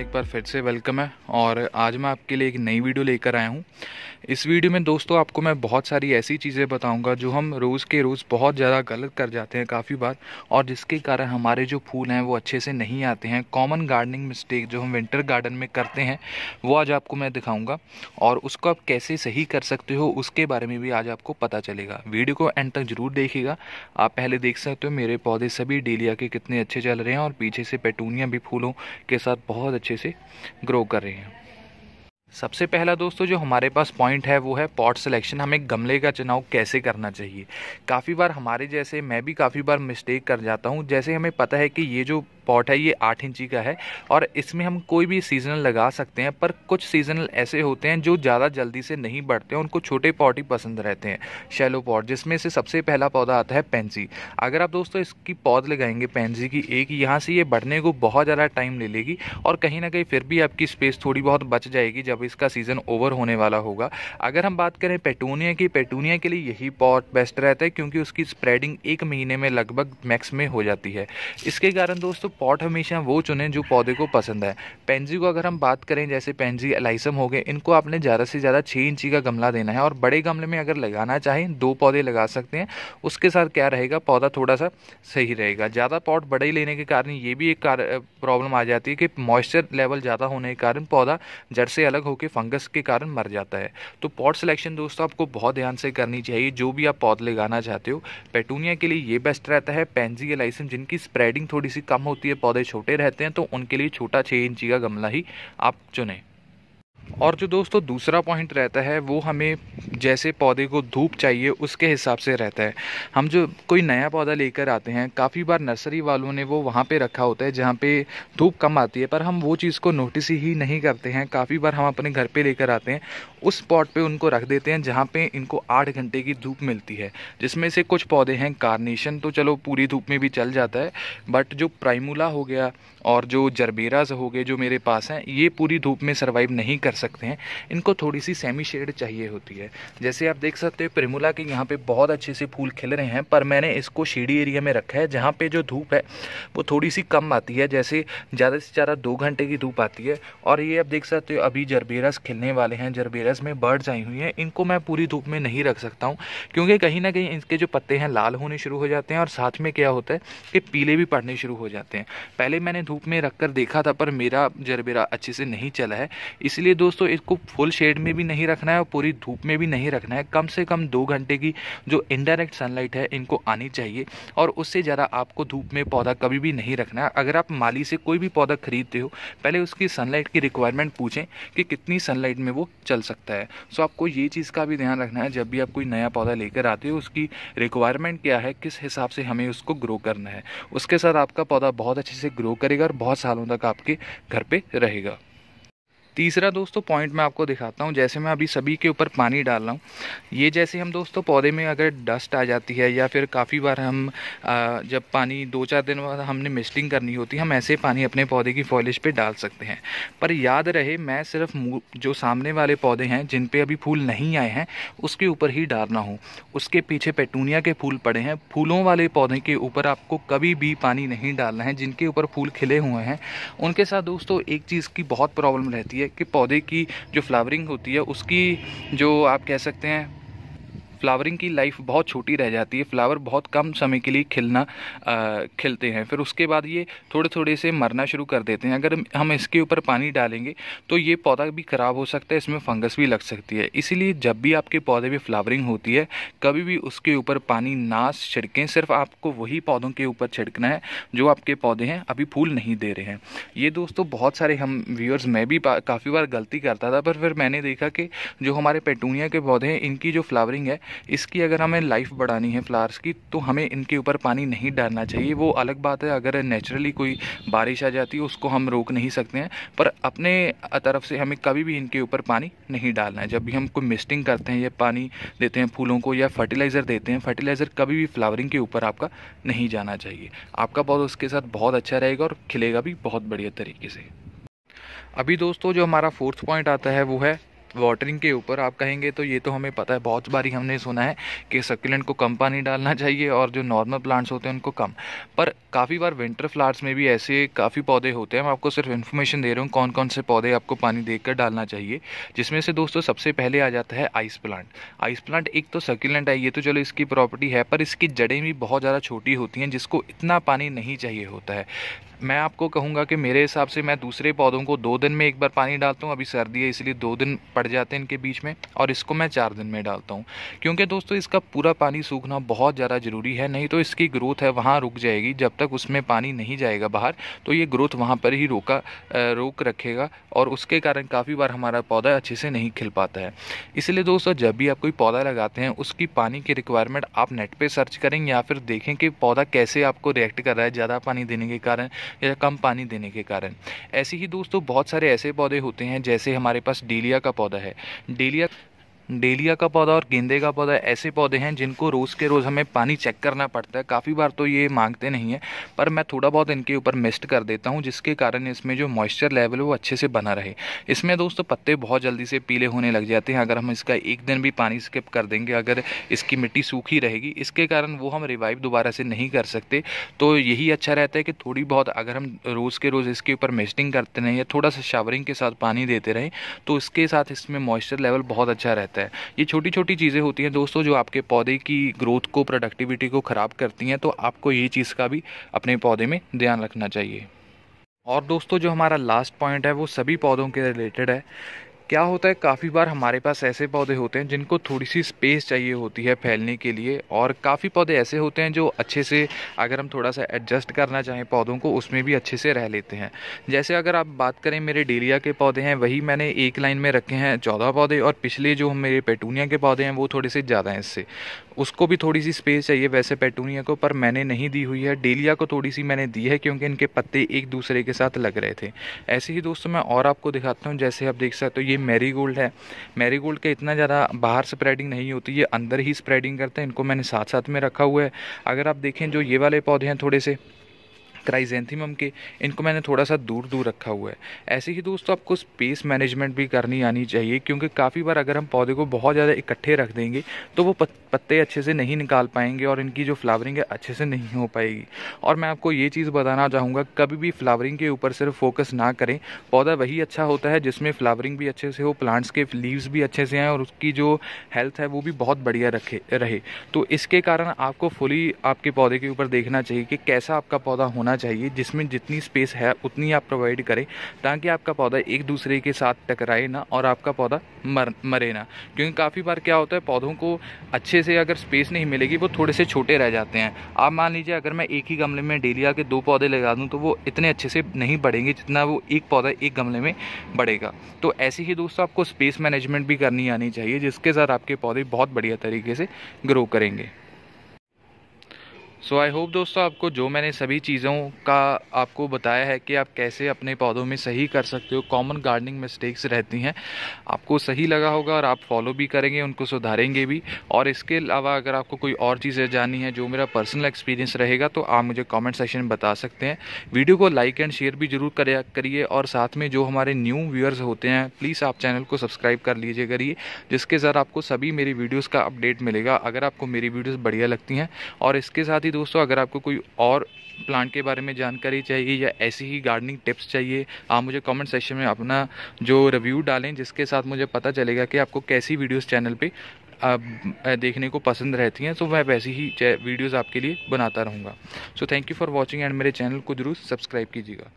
में एक बार फिर से वेलकम है और आज मैं आपके लिए एक नई वीडियो लेकर आया हूँ इस वीडियो में दोस्तों आपको मैं बहुत सारी ऐसी चीज़ें बताऊंगा जो हम रोज़ के रोज़ बहुत ज़्यादा गलत कर जाते हैं काफ़ी बार और जिसके कारण हमारे जो फूल हैं वो अच्छे से नहीं आते हैं कॉमन गार्डनिंग मिस्टेक जो हम विंटर गार्डन में करते हैं वो आज आपको मैं दिखाऊँगा और उसको आप कैसे सही कर सकते हो उसके बारे में भी आज आपको पता चलेगा वीडियो को एंड तक ज़रूर देखिएगा आप पहले देख सकते हो मेरे पौधे सभी डेलिया के कितने अच्छे चल रहे हैं और पीछे से पेटूनिया भी फूलों के साथ बहुत अच्छे अच्छे से ग्रो कर रहे हैं सबसे पहला दोस्तों जो हमारे पास पॉइंट है वो है पॉट सिलेक्शन हमें गमले का चुनाव कैसे करना चाहिए काफ़ी बार हमारे जैसे मैं भी काफ़ी बार मिस्टेक कर जाता हूँ जैसे हमें पता है कि ये जो पॉट है ये आठ इंची का है और इसमें हम कोई भी सीजनल लगा सकते हैं पर कुछ सीजनल ऐसे होते हैं जो ज़्यादा जल्दी से नहीं बढ़ते हैं उनको छोटे पॉट ही पसंद रहते हैं शैलो पॉट जिसमें से सबसे पहला पौधा आता है पेंसी अगर आप दोस्तों इसकी पौध लगाएंगे पेंसी की एक यहाँ से ये बढ़ने को बहुत ज़्यादा टाइम ले लेगी और कहीं ना कहीं फिर भी आपकी स्पेस थोड़ी बहुत बच जाएगी जब इसका सीज़न ओवर होने वाला होगा अगर हम बात करें पेटूनिया की पेटूनिया के लिए यही पॉट बेस्ट रहता है क्योंकि उसकी स्प्रेडिंग एक महीने में लगभग मैक्स में हो जाती है इसके कारण दोस्तों पॉट हमेशा वो चुने जो पौधे को पसंद है पेंजी को अगर हम बात करें जैसे पेंजी एलाइसम हो गए इनको आपने ज़्यादा से ज़्यादा छः इंची का गमला देना है और बड़े गमले में अगर लगाना चाहें दो पौधे लगा सकते हैं उसके साथ क्या रहेगा पौधा थोड़ा सा सही रहेगा ज़्यादा पॉट बड़े ही लेने के कारण ये भी एक प्रॉब्लम आ जाती है कि मॉइस्चर लेवल ज़्यादा होने के कारण पौधा जड़ से अलग होकर फंगस के कारण मर जाता है तो पॉट सिलेक्शन दोस्तों आपको बहुत ध्यान से करनी चाहिए जो भी आप पौध लगाना चाहते हो पेटूनिया के लिए ये बेस्ट रहता है पेंजी एलाइसम जिनकी स्प्रेडिंग थोड़ी सी कम होती होती है पौधे छोटे रहते हैं तो उनके लिए छोटा छः इंची का गमला ही आप चुनें और जो दोस्तों दूसरा पॉइंट रहता है वो हमें जैसे पौधे को धूप चाहिए उसके हिसाब से रहता है हम जो कोई नया पौधा लेकर आते हैं काफ़ी बार नर्सरी वालों ने वो वहाँ पे रखा होता है जहाँ पे धूप कम आती है पर हम वो चीज़ को नोटिस ही नहीं करते हैं काफ़ी बार हम अपने घर पे लेकर आते हैं उस स्पॉट पर उनको रख देते हैं जहाँ पर इनको आठ घंटे की धूप मिलती है जिसमें से कुछ पौधे हैं कार्नेशन तो चलो पूरी धूप में भी चल जाता है बट जो प्राइमूला हो गया और जो जरबेराज हो गए जो मेरे पास हैं ये पूरी धूप में सर्वाइव नहीं कर सकते हैं इनको थोड़ी सी सेमी शेड चाहिए होती है जैसे आप देख सकते हैं प्रेमुला के यहाँ पे बहुत अच्छे से फूल खिल रहे हैं पर मैंने इसको शेडी एरिया में रखा है जहाँ पे जो धूप है वो थोड़ी सी कम आती है जैसे ज़्यादा से ज़्यादा दो घंटे की धूप आती है और ये आप देख सकते हो अभी जरबेरस खिलने वाले हैं जरबेरस में बर्ड्स आई हुई हैं इनको मैं पूरी धूप में नहीं रख सकता हूँ क्योंकि कहीं ना कहीं इनके जो पत्ते हैं लाल होने शुरू हो जाते हैं और साथ में क्या होता है कि पीले भी पड़ने शुरू हो जाते हैं पहले मैंने धूप में रख देखा था पर मेरा जरबेरा अच्छे से नहीं चला है इसलिए दो दोस्तों इसको फुल शेड में भी नहीं रखना है और पूरी धूप में भी नहीं रखना है कम से कम दो घंटे की जो इनडायरेक्ट सनलाइट है इनको आनी चाहिए और उससे ज़्यादा आपको धूप में पौधा कभी भी नहीं रखना है अगर आप माली से कोई भी पौधा खरीदते हो पहले उसकी सनलाइट की रिक्वायरमेंट पूछें कि कितनी सनलाइट में वो चल सकता है सो आपको ये चीज़ का भी ध्यान रखना है जब भी आप कोई नया पौधा लेकर आते हो उसकी रिक्वायरमेंट क्या है किस हिसाब से हमें उसको ग्रो करना है उसके साथ आपका पौधा बहुत अच्छे से ग्रो करेगा और बहुत सालों तक आपके घर पर रहेगा तीसरा दोस्तों पॉइंट मैं आपको दिखाता हूँ जैसे मैं अभी सभी के ऊपर पानी डाल रहा हूँ ये जैसे हम दोस्तों पौधे में अगर डस्ट आ जाती है या फिर काफ़ी बार हम आ, जब पानी दो चार दिन बाद हमने मिस्टिंग करनी होती है हम ऐसे पानी अपने पौधे की फॉलिश पे डाल सकते हैं पर याद रहे मैं सिर्फ जो सामने वाले पौधे हैं जिन पर अभी फूल नहीं आए हैं उसके ऊपर ही डालना हूँ उसके पीछे पेटूनिया के फूल पड़े हैं फूलों वाले पौधे के ऊपर आपको कभी भी पानी नहीं डालना है जिनके ऊपर फूल खिले हुए हैं उनके साथ दोस्तों एक चीज़ की बहुत प्रॉब्लम रहती है है कि पौधे की जो फ्लावरिंग होती है उसकी जो आप कह सकते हैं फ्लावरिंग की लाइफ बहुत छोटी रह जाती है फ्लावर बहुत कम समय के लिए खिलना आ, खिलते हैं फिर उसके बाद ये थोड़े थोड़े से मरना शुरू कर देते हैं अगर हम इसके ऊपर पानी डालेंगे तो ये पौधा भी ख़राब हो सकता है इसमें फंगस भी लग सकती है इसीलिए जब भी आपके पौधे में फ्लावरिंग होती है कभी भी उसके ऊपर पानी ना छिड़कें सिर्फ आपको वही पौधों के ऊपर छिड़कना है जो आपके पौधे हैं अभी फूल नहीं दे रहे हैं ये दोस्तों बहुत सारे हम व्यूअर्स मैं भी काफ़ी बार गलती करता था पर फिर मैंने देखा कि जो हमारे पेटूनिया के पौधे हैं इनकी जो फ्लावरिंग है इसकी अगर हमें लाइफ बढ़ानी है फ्लावर्स की तो हमें इनके ऊपर पानी नहीं डालना चाहिए वो अलग बात है अगर नेचुरली कोई बारिश आ जाती है उसको हम रोक नहीं सकते हैं पर अपने तरफ से हमें कभी भी इनके ऊपर पानी नहीं डालना है जब भी हम कोई मिस्टिंग करते हैं या पानी देते हैं फूलों को या फर्टिलाइज़र देते हैं फर्टिलाइज़र कभी भी फ्लावरिंग के ऊपर आपका नहीं जाना चाहिए आपका पौधा उसके साथ बहुत अच्छा रहेगा और खिलेगा भी बहुत बढ़िया तरीके से अभी दोस्तों जो हमारा फोर्थ पॉइंट आता है वो है वाटरिंग के ऊपर आप कहेंगे तो ये तो हमें पता है बहुत बारी हमने सुना है कि सक्यूलेंट को कम पानी डालना चाहिए और जो नॉर्मल प्लांट्स होते हैं उनको कम पर काफ़ी बार विंटर फ्लावर्स में भी ऐसे काफ़ी पौधे होते हैं मैं आपको सिर्फ इन्फॉर्मेशन दे रहा हूँ कौन कौन से पौधे आपको पानी देकर डालना चाहिए जिसमें से दोस्तों सबसे पहले आ जाता है आइस प्लांट आइस प्लांट एक तो सक्यूलेंट है ये तो चलो इसकी प्रॉपर्टी है पर इसकी जड़ें भी बहुत ज़्यादा छोटी होती हैं जिसको इतना पानी नहीं चाहिए होता है मैं आपको कहूँगा कि मेरे हिसाब से मैं दूसरे पौधों को दो दिन में एक बार पानी डालता हूँ अभी सर्दी है इसलिए दो दिन पड़ जाते हैं इनके बीच में और इसको मैं चार दिन में डालता हूँ क्योंकि दोस्तों इसका पूरा पानी सूखना बहुत ज़्यादा ज़रूरी है नहीं तो इसकी ग्रोथ है वहाँ रुक जाएगी जब तक उसमें पानी नहीं जाएगा बाहर तो ये ग्रोथ वहाँ पर ही रोका रोक रखेगा और उसके कारण काफ़ी बार हमारा पौधा अच्छे से नहीं खिल पाता है इसलिए दोस्तों जब भी आप कोई पौधा लगाते हैं उसकी पानी की रिक्वायरमेंट आप नेट पर सर्च करें या फिर देखें कि पौधा कैसे आपको रिएक्ट कर रहा है ज़्यादा पानी देने के कारण या कम पानी देने के कारण ऐसे ही दोस्तों बहुत सारे ऐसे पौधे होते हैं जैसे हमारे पास डीलिया का पौधा पौधा है डेलिया डेलिया का पौधा और गेंदे का पौधा ऐसे पौधे हैं जिनको रोज़ के रोज़ हमें पानी चेक करना पड़ता है काफ़ी बार तो ये मांगते नहीं है पर मैं थोड़ा बहुत इनके ऊपर मिस्ट कर देता हूँ जिसके कारण इसमें जो मॉइस्चर लेवल है वो अच्छे से बना रहे इसमें दोस्तों पत्ते बहुत जल्दी से पीले होने लग जाते हैं अगर हम इसका एक दिन भी पानी स्किप कर देंगे अगर इसकी मिट्टी सूखी रहेगी इसके कारण वो हम रिवाइव दोबारा से नहीं कर सकते तो यही अच्छा रहता है कि थोड़ी बहुत अगर हम रोज़ के रोज़ इसके ऊपर मिस्टिंग करते रहें या थोड़ा सा शावरिंग के साथ पानी देते रहें तो इसके साथ इसमें मॉइस्चर लेवल बहुत अच्छा रहता है जाता है ये छोटी छोटी चीज़ें होती हैं दोस्तों जो आपके पौधे की ग्रोथ को प्रोडक्टिविटी को ख़राब करती हैं तो आपको ये चीज़ का भी अपने पौधे में ध्यान रखना चाहिए और दोस्तों जो हमारा लास्ट पॉइंट है वो सभी पौधों के रिलेटेड है क्या होता है काफ़ी बार हमारे पास ऐसे पौधे होते हैं जिनको थोड़ी सी स्पेस चाहिए होती है फैलने के लिए और काफ़ी पौधे ऐसे होते हैं जो अच्छे से अगर हम थोड़ा सा एडजस्ट करना चाहें पौधों को उसमें भी अच्छे से रह लेते हैं जैसे अगर आप बात करें मेरे डेलिया के पौधे हैं वही मैंने एक लाइन में रखे हैं चौदह पौधे और पिछले जो मेरे पेटूनिया के पौधे हैं वो थोड़े से ज़्यादा हैं इससे उसको भी थोड़ी सी स्पेस चाहिए वैसे पेटूनिया को पर मैंने नहीं दी हुई है डेलिया को थोड़ी सी मैंने दी है क्योंकि इनके पत्ते एक दूसरे के साथ लग रहे थे ऐसे ही दोस्तों मैं और आपको दिखाता हूँ जैसे आप देख सकते हो ये मेरी गोल्ड है मेरी गोल्ड के इतना ज़्यादा बाहर स्प्रेडिंग नहीं होती ये अंदर ही स्प्रेडिंग करते हैं इनको मैंने साथ साथ में रखा हुआ है अगर आप देखें जो ये वाले पौधे हैं थोड़े से क्राइजेंथीमम के इनको मैंने थोड़ा सा दूर दूर रखा हुआ है ऐसे ही दोस्तों आपको स्पेस मैनेजमेंट भी करनी आनी चाहिए क्योंकि काफ़ी बार अगर हम पौधे को बहुत ज़्यादा इकट्ठे रख देंगे तो वो पत्ते अच्छे से नहीं निकाल पाएंगे और इनकी जो फ्लावरिंग है अच्छे से नहीं हो पाएगी और मैं आपको ये चीज़ बताना चाहूँगा कभी भी फ्लावरिंग के ऊपर सिर्फ फोकस ना करें पौधा वही अच्छा होता है जिसमें फ्लावरिंग भी अच्छे से हो प्लांट्स के लीव्स भी अच्छे से आएँ और उसकी जो हेल्थ है वो भी बहुत बढ़िया रखे रहे तो इसके कारण आपको फुली आपके पौधे के ऊपर देखना चाहिए कि कैसा आपका पौधा होना होना चाहिए जिसमें जितनी स्पेस है उतनी आप प्रोवाइड करें ताकि आपका पौधा एक दूसरे के साथ टकराए ना और आपका पौधा मर मरे ना क्योंकि काफ़ी बार क्या होता है पौधों को अच्छे से अगर स्पेस नहीं मिलेगी वो थोड़े से छोटे रह जाते हैं आप मान लीजिए अगर मैं एक ही गमले में डेलिया के दो पौधे लगा दूँ तो वो इतने अच्छे से नहीं बढ़ेंगे जितना वो एक पौधा एक गमले में बढ़ेगा तो ऐसे ही दोस्तों आपको स्पेस मैनेजमेंट भी करनी आनी चाहिए जिसके साथ आपके पौधे बहुत बढ़िया तरीके से ग्रो करेंगे सो आई होप दोस्तों आपको जो मैंने सभी चीज़ों का आपको बताया है कि आप कैसे अपने पौधों में सही कर सकते हो कॉमन गार्डनिंग मिस्टेक्स रहती हैं आपको सही लगा होगा और आप फॉलो भी करेंगे उनको सुधारेंगे भी और इसके अलावा अगर आपको कोई और चीज़ें जाननी है जो मेरा पर्सनल एक्सपीरियंस रहेगा तो आप मुझे कॉमेंट सेक्शन में बता सकते हैं वीडियो को लाइक एंड शेयर भी जरूर करिए और साथ में जो हमारे न्यू व्यूअर्स होते हैं प्लीज़ आप चैनल को सब्सक्राइब कर लीजिए करिए जिसके साथ आपको सभी मेरी वीडियोज़ का अपडेट मिलेगा अगर आपको मेरी वीडियोज़ बढ़िया लगती हैं और इसके साथ ही ही दोस्तों अगर आपको कोई और प्लांट के बारे में जानकारी चाहिए या ऐसी ही गार्डनिंग टिप्स चाहिए आप मुझे कमेंट सेक्शन में अपना जो रिव्यू डालें जिसके साथ मुझे पता चलेगा कि आपको कैसी वीडियोस चैनल पे देखने को पसंद रहती हैं तो मैं वैसी ही वीडियोस आपके लिए बनाता रहूँगा so thank you for watching and मेरे चैनल को ज़रूर सब्सक्राइब कीजिएगा